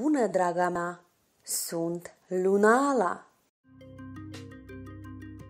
bună, draga mea! Sunt Lunala!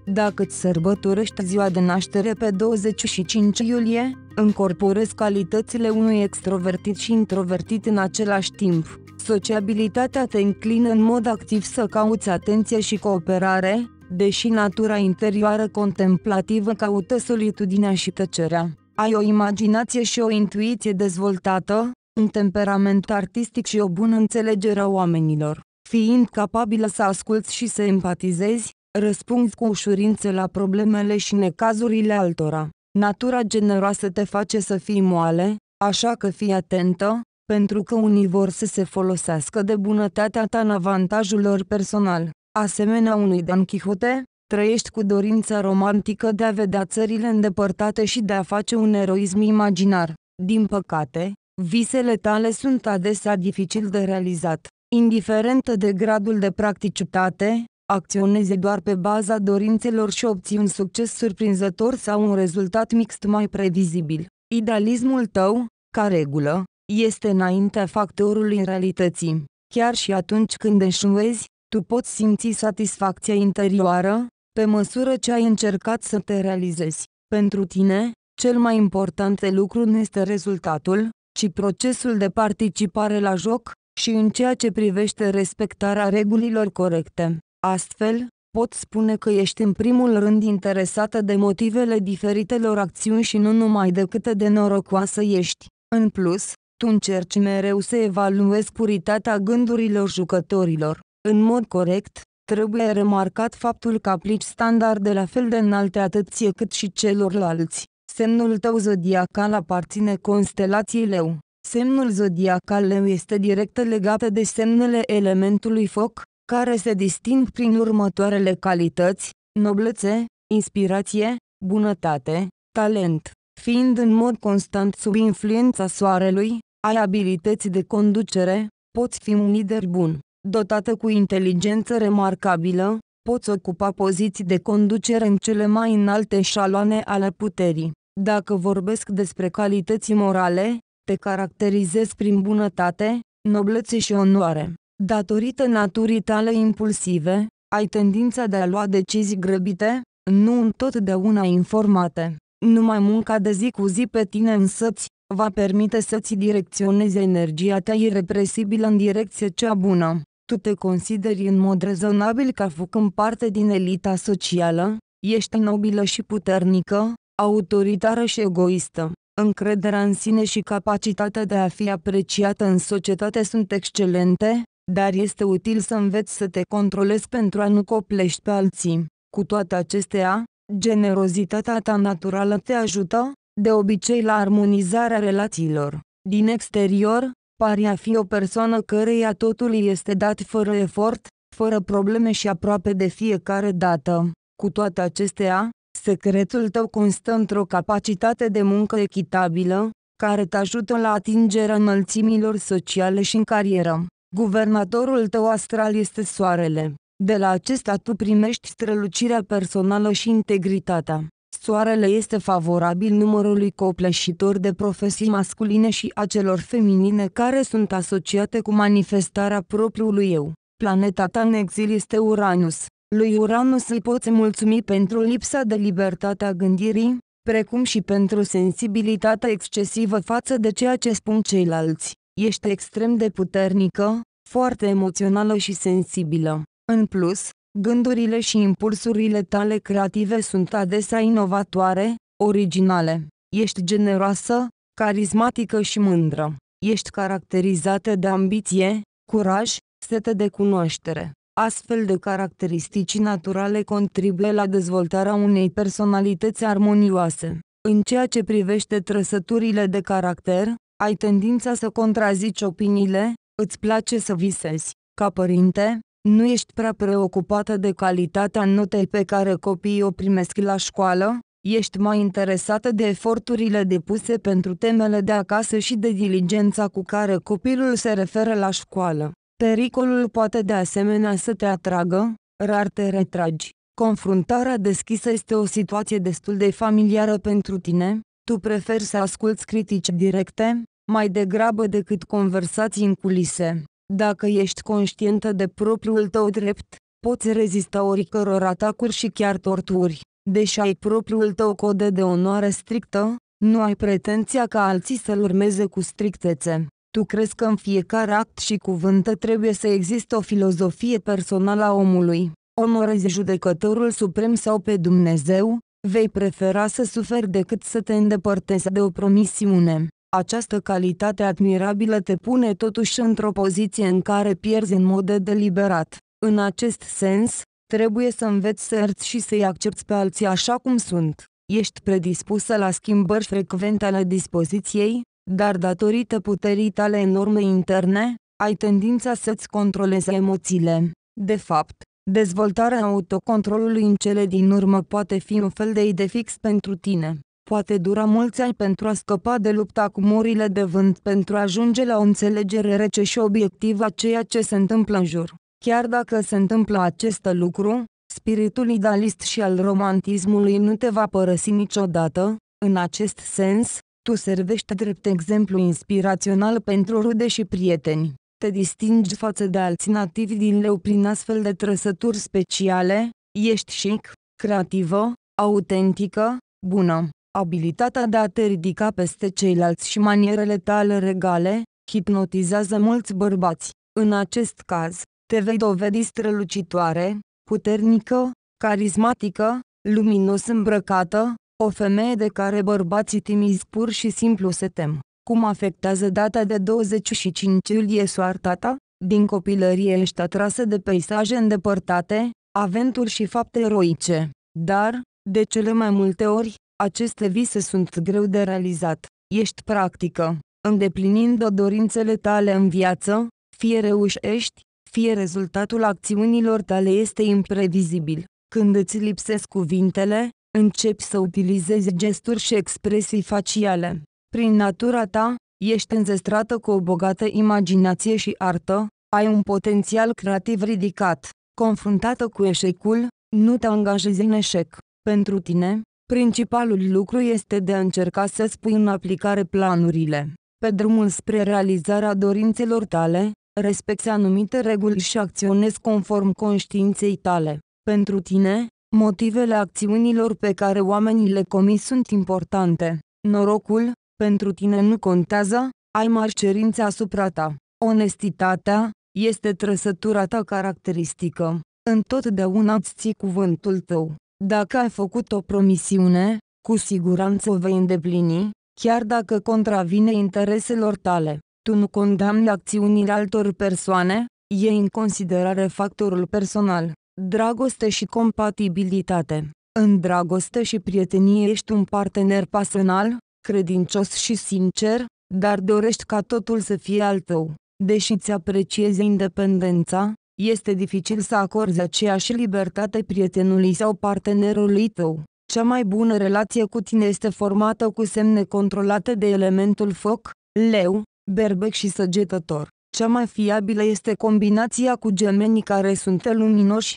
Dacă îți sărbătorești ziua de naștere pe 25 iulie, încorporezi calitățile unui extrovertit și introvertit în același timp. Sociabilitatea te înclină în mod activ să cauți atenție și cooperare, deși natura interioară contemplativă caută solitudinea și tăcerea. Ai o imaginație și o intuiție dezvoltată, un temperament artistic și o bună înțelegere a oamenilor. Fiind capabilă să asculți și să empatizezi, răspunzi cu ușurință la problemele și necazurile altora. Natura generoasă te face să fii moale, așa că fii atentă, pentru că unii vor să se folosească de bunătatea ta în avantajul lor personal. Asemenea unui Dan Quixote, trăiești cu dorința romantică de a vedea țările îndepărtate și de a face un eroism imaginar. Din păcate, Visele tale sunt adesea dificil de realizat. Indiferent de gradul de practicitate, acționeze doar pe baza dorințelor și obții un succes surprinzător sau un rezultat mixt mai previzibil. Idealismul tău, ca regulă, este înaintea factorului realității. Chiar și atunci când eșuezi, tu poți simți satisfacția interioară, pe măsură ce ai încercat să te realizezi. Pentru tine, cel mai important lucru nu este rezultatul, ci procesul de participare la joc, și în ceea ce privește respectarea regulilor corecte. Astfel, pot spune că ești în primul rând interesată de motivele diferitelor acțiuni și nu numai de câte de norocoasă ești. În plus, tu încerci mereu să evaluezi puritatea gândurilor jucătorilor. În mod corect, trebuie remarcat faptul că aplici standarde la fel de înalte atât ție cât și celorlalți. Semnul tău zodiacal aparține constelației Leu. Semnul zodiacal Leu este direct legat de semnele elementului foc, care se disting prin următoarele calități, noblețe, inspirație, bunătate, talent. Fiind în mod constant sub influența soarelui, ai abilități de conducere, poți fi un lider bun. Dotată cu inteligență remarcabilă, poți ocupa poziții de conducere în cele mai înalte șaloane ale puterii. Dacă vorbesc despre calități morale, te caracterizez prin bunătate, noblețe și onoare. Datorită naturii tale impulsive, ai tendința de a lua decizii grăbite, nu întotdeauna informate. Numai munca de zi cu zi pe tine însăți, va permite să-ți direcționezi energia ta irepresibilă în direcție cea bună. Tu te consideri în mod rezonabil ca făcând parte din elita socială, ești nobilă și puternică, autoritară și egoistă. Încrederea în sine și capacitatea de a fi apreciată în societate sunt excelente, dar este util să înveți să te controlezi pentru a nu coplești pe alții. Cu toate acestea, generozitatea ta naturală te ajută, de obicei la armonizarea relațiilor. Din exterior, pari a fi o persoană căreia totul este dat fără efort, fără probleme și aproape de fiecare dată. Cu toate acestea, Secretul tău constă într-o capacitate de muncă echitabilă, care te ajută la atingerea înălțimilor sociale și în carieră. Guvernatorul tău astral este soarele. De la acesta tu primești strălucirea personală și integritatea. Soarele este favorabil numărului copleșitor de profesii masculine și a celor feminine care sunt asociate cu manifestarea propriului eu. Planeta ta în exil este Uranus, lui Uranus îi poți mulțumi pentru lipsa de libertate a gândirii, precum și pentru sensibilitatea excesivă față de ceea ce spun ceilalți. Ești extrem de puternică, foarte emoțională și sensibilă. În plus, gândurile și impulsurile tale creative sunt adesea inovatoare, originale. Ești generoasă, carismatică și mândră. Ești caracterizată de ambiție, curaj, sete de cunoaștere, Astfel de caracteristici naturale contribuie la dezvoltarea unei personalități armonioase. În ceea ce privește trăsăturile de caracter, ai tendința să contrazici opiniile, îți place să visezi. Ca părinte, nu ești prea preocupată de calitatea notei pe care copiii o primesc la școală, ești mai interesată de eforturile depuse pentru temele de acasă și de diligența cu care copilul se referă la școală. Pericolul poate de asemenea să te atragă, rar te retragi. Confruntarea deschisă este o situație destul de familiară pentru tine, tu preferi să asculți critici directe, mai degrabă decât conversații în culise. Dacă ești conștientă de propriul tău drept, poți rezista oricăror atacuri și chiar torturi. Deși ai propriul tău cod de onoare strictă, nu ai pretenția ca alții să-l urmeze cu strictețe. Tu crezi că în fiecare act și cuvânt trebuie să existe o filozofie personală a omului. Onorezi judecătorul suprem sau pe Dumnezeu? Vei prefera să suferi decât să te îndepărtezi de o promisiune. Această calitate admirabilă te pune totuși într-o poziție în care pierzi în mod deliberat. În acest sens, trebuie să înveți să ierți și să-i accepti pe alții așa cum sunt. Ești predispusă la schimbări frecvente ale dispoziției, dar datorită puterii tale enorme interne, ai tendința să-ți controlezi emoțiile. De fapt, dezvoltarea autocontrolului în cele din urmă poate fi un fel de idee fix pentru tine. Poate dura mulți ani pentru a scăpa de lupta cu morile de vânt pentru a ajunge la o înțelegere rece și obiectivă a ceea ce se întâmplă în jur. Chiar dacă se întâmplă acest lucru, spiritul idealist și al romantismului nu te va părăsi niciodată, în acest sens, tu servești drept exemplu inspirațional pentru rude și prieteni. Te distingi față de alți nativi din leu prin astfel de trăsături speciale, ești chic, creativă, autentică, bună. Abilitatea de a te ridica peste ceilalți și manierele tale regale, hipnotizează mulți bărbați. În acest caz, te vei dovedi strălucitoare, puternică, carismatică, luminos îmbrăcată, o femeie de care bărbații timizi pur și simplu se tem. Cum afectează data de 25 iulie soarta ta? Din copilărie ești atrasă de peisaje îndepărtate, aventuri și fapte eroice. Dar, de cele mai multe ori, aceste vise sunt greu de realizat. Ești practică, îndeplinind dorințele tale în viață, fie reușești, fie rezultatul acțiunilor tale este imprevizibil. Când îți lipsesc cuvintele, Începi să utilizezi gesturi și expresii faciale. Prin natura ta, ești înzestrată cu o bogată imaginație și artă, ai un potențial creativ ridicat. Confruntată cu eșecul, nu te angajezi în eșec. Pentru tine, principalul lucru este de a încerca să spui în aplicare planurile. Pe drumul spre realizarea dorințelor tale, respecti anumite reguli și acționezi conform conștiinței tale. Pentru tine, Motivele acțiunilor pe care oamenii le comit sunt importante. Norocul, pentru tine nu contează, ai mari cerințe asupra ta. Onestitatea este trăsătura ta caracteristică. Întotdeauna îți ții cuvântul tău. Dacă ai făcut o promisiune, cu siguranță o vei îndeplini, chiar dacă contravine intereselor tale. Tu nu condamni acțiunile altor persoane, e în considerare factorul personal. Dragoste și compatibilitate În dragoste și prietenie ești un partener pasional, credincios și sincer, dar dorești ca totul să fie al tău. Deși ți apreciezi independența, este dificil să acorzi aceeași libertate prietenului sau partenerului tău. Cea mai bună relație cu tine este formată cu semne controlate de elementul foc, leu, berbec și săgetător. Cea mai fiabilă este combinația cu gemenii care sunt luminoși,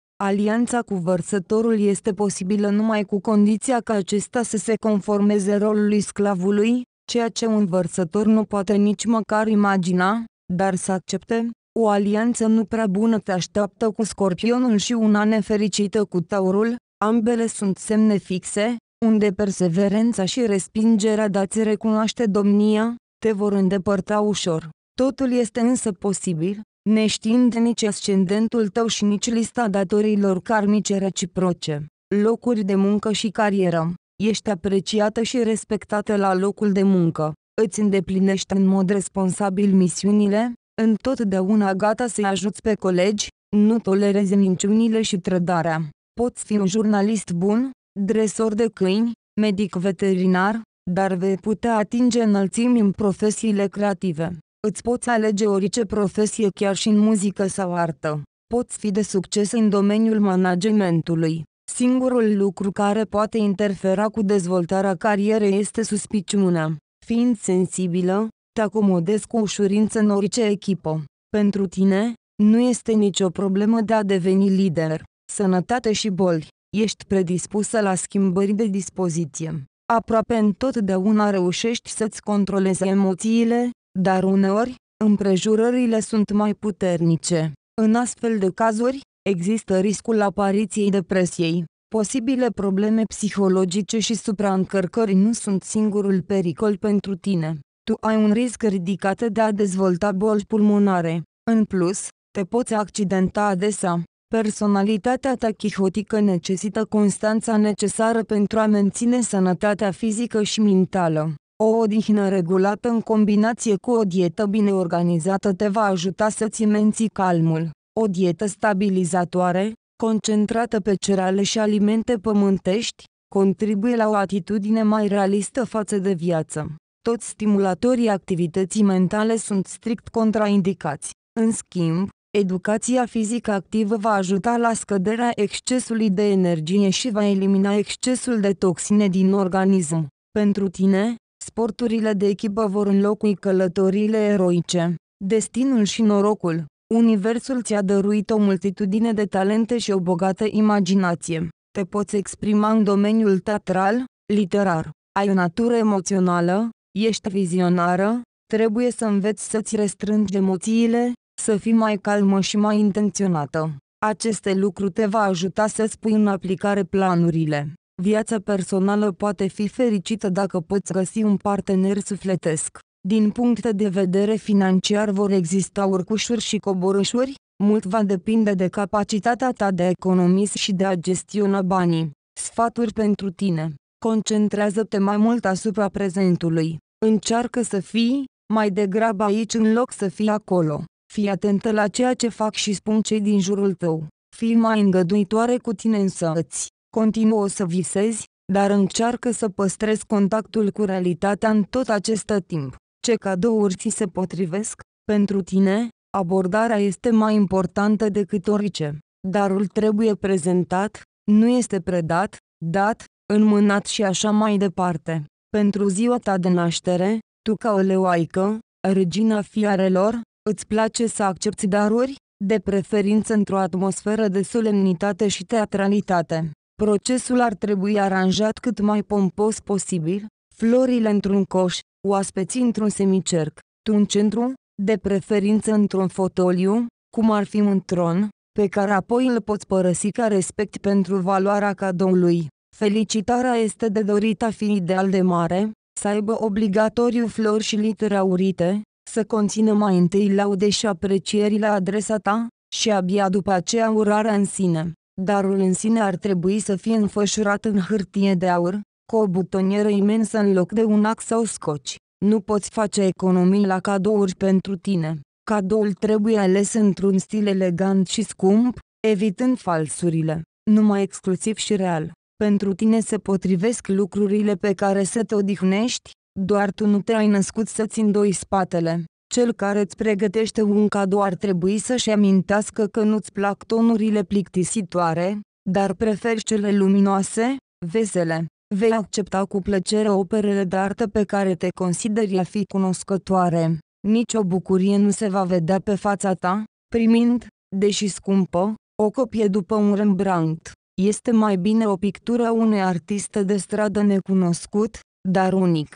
alianța cu vărsătorul este posibilă numai cu condiția ca acesta să se conformeze rolului sclavului, ceea ce un vărsător nu poate nici măcar imagina, dar să accepte. O alianță nu prea bună te așteaptă cu scorpionul și una nefericită cu taurul, ambele sunt semne fixe, unde perseverența și respingerea de a-ți recunoaște domnia, te vor îndepărta ușor. Totul este însă posibil, neștiind nici ascendentul tău și nici lista datorilor karmice reciproce, locuri de muncă și carieră. Ești apreciată și respectată la locul de muncă. Îți îndeplinești în mod responsabil misiunile, întotdeauna gata să-i ajuți pe colegi, nu tolerezi minciunile și trădarea. Poți fi un jurnalist bun, dresor de câini, medic veterinar, dar vei putea atinge înălțimi în profesiile creative. Îți poți alege orice profesie chiar și în muzică sau artă. Poți fi de succes în domeniul managementului. Singurul lucru care poate interfera cu dezvoltarea carierei este suspiciunea. Fiind sensibilă, te acomodezi cu ușurință în orice echipă. Pentru tine, nu este nicio problemă de a deveni lider. Sănătate și boli. Ești predispusă la schimbări de dispoziție. Aproape întotdeauna reușești să-ți controlezi emoțiile, dar uneori, împrejurările sunt mai puternice. În astfel de cazuri, există riscul apariției depresiei. Posibile probleme psihologice și supraîncărcări nu sunt singurul pericol pentru tine. Tu ai un risc ridicat de a dezvolta boli pulmonare. În plus, te poți accidenta adesea. Personalitatea ta chihotică necesită constanța necesară pentru a menține sănătatea fizică și mentală. O odihnă regulată în combinație cu o dietă bine organizată te va ajuta să-ți menții calmul. O dietă stabilizatoare, concentrată pe cereale și alimente pământești, contribuie la o atitudine mai realistă față de viață. Toți stimulatorii activității mentale sunt strict contraindicați. În schimb, educația fizică activă va ajuta la scăderea excesului de energie și va elimina excesul de toxine din organism. Pentru tine, Sporturile de echipă vor înlocui călătorile eroice. Destinul și norocul. Universul ți-a dăruit o multitudine de talente și o bogată imaginație. Te poți exprima în domeniul teatral, literar. Ai o natură emoțională, ești vizionară, trebuie să înveți să-ți restrângi emoțiile, să fii mai calmă și mai intenționată. Aceste lucruri te va ajuta să-ți pui în aplicare planurile. Viața personală poate fi fericită dacă poți găsi un partener sufletesc. Din punct de vedere financiar vor exista urcușuri și coborâșuri, mult va depinde de capacitatea ta de a și de a gestiona banii. Sfaturi pentru tine. Concentrează-te mai mult asupra prezentului. Încearcă să fii, mai degrabă aici în loc să fii acolo. Fii atentă la ceea ce fac și spun cei din jurul tău. Fii mai îngăduitoare cu tine însăți. Continuă să visezi, dar încearcă să păstrezi contactul cu realitatea în tot acest timp. Ce cadouri ți se potrivesc? Pentru tine, abordarea este mai importantă decât orice. Darul trebuie prezentat, nu este predat, dat, înmânat și așa mai departe. Pentru ziua ta de naștere, tu ca o leoaică, regina fiarelor, îți place să accepti daruri, de preferință într-o atmosferă de solemnitate și teatralitate. Procesul ar trebui aranjat cât mai pompos posibil, florile într-un coș, oaspeții într-un semicerc, tu în centru, de preferință într-un fotoliu, cum ar fi un tron, pe care apoi îl poți părăsi ca respect pentru valoarea cadoului. Felicitarea este de dorit a fi ideal de mare, să aibă obligatoriu flori și litere aurite, să conțină mai întâi laude și aprecieri la adresa ta, și abia după aceea urarea în sine darul în sine ar trebui să fie înfășurat în hârtie de aur, cu o butonieră imensă în loc de un ax sau scoci. Nu poți face economii la cadouri pentru tine. Cadoul trebuie ales într-un stil elegant și scump, evitând falsurile, numai exclusiv și real. Pentru tine se potrivesc lucrurile pe care să te odihnești, doar tu nu te-ai născut să-ți îndoi spatele. Cel care îți pregătește un cadou ar trebui să-și amintească că nu-ți plac tonurile plictisitoare, dar preferi cele luminoase, vesele. Vei accepta cu plăcere operele de artă pe care te consideri a fi cunoscătoare. Nici o bucurie nu se va vedea pe fața ta, primind, deși scumpă, o copie după un Rembrandt. Este mai bine o pictură unui artist de stradă necunoscut, dar unic.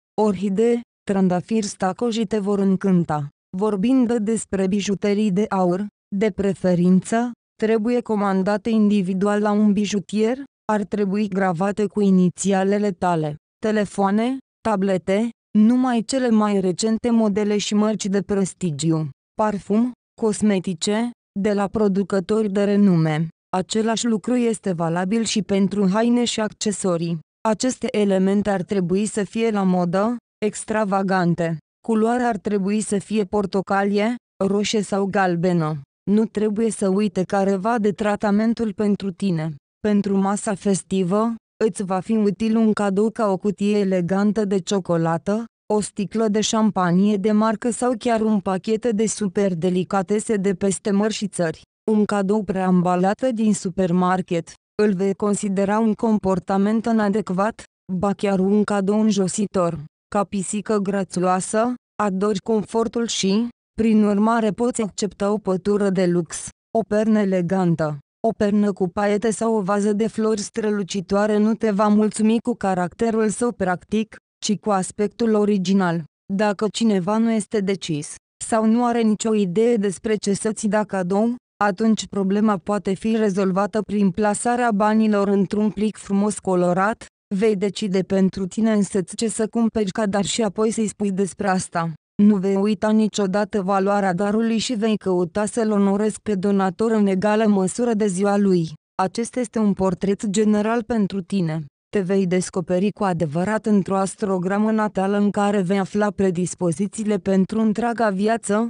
orhide, trandafiri stacojite vor încânta. Vorbind despre bijuterii de aur, de preferință, trebuie comandate individual la un bijutier, ar trebui gravate cu inițialele tale. Telefoane, tablete, numai cele mai recente modele și mărci de prestigiu. Parfum, cosmetice, de la producători de renume. Același lucru este valabil și pentru haine și accesorii. Aceste elemente ar trebui să fie la modă, extravagante. Culoarea ar trebui să fie portocalie, roșie sau galbenă. Nu trebuie să uite careva de tratamentul pentru tine. Pentru masa festivă, îți va fi util un cadou ca o cutie elegantă de ciocolată, o sticlă de șampanie de marcă sau chiar un pachet de super delicatese de peste mări și țări. Un cadou preambalat din supermarket îl vei considera un comportament inadecvat, ba chiar un cadou înjositor. Ca pisică grațioasă, adori confortul și, prin urmare poți accepta o pătură de lux, o pernă elegantă, o pernă cu paiete sau o vază de flori strălucitoare nu te va mulțumi cu caracterul său practic, ci cu aspectul original. Dacă cineva nu este decis, sau nu are nicio idee despre ce să-ți da cadou, atunci problema poate fi rezolvată prin plasarea banilor într-un plic frumos colorat, vei decide pentru tine însăți ce să cumperi ca dar și apoi să-i spui despre asta. Nu vei uita niciodată valoarea darului și vei căuta să-l onoresc pe donator în egală măsură de ziua lui. Acesta este un portret general pentru tine. Te vei descoperi cu adevărat într-o astrogramă natală în care vei afla predispozițiile pentru întreaga viață,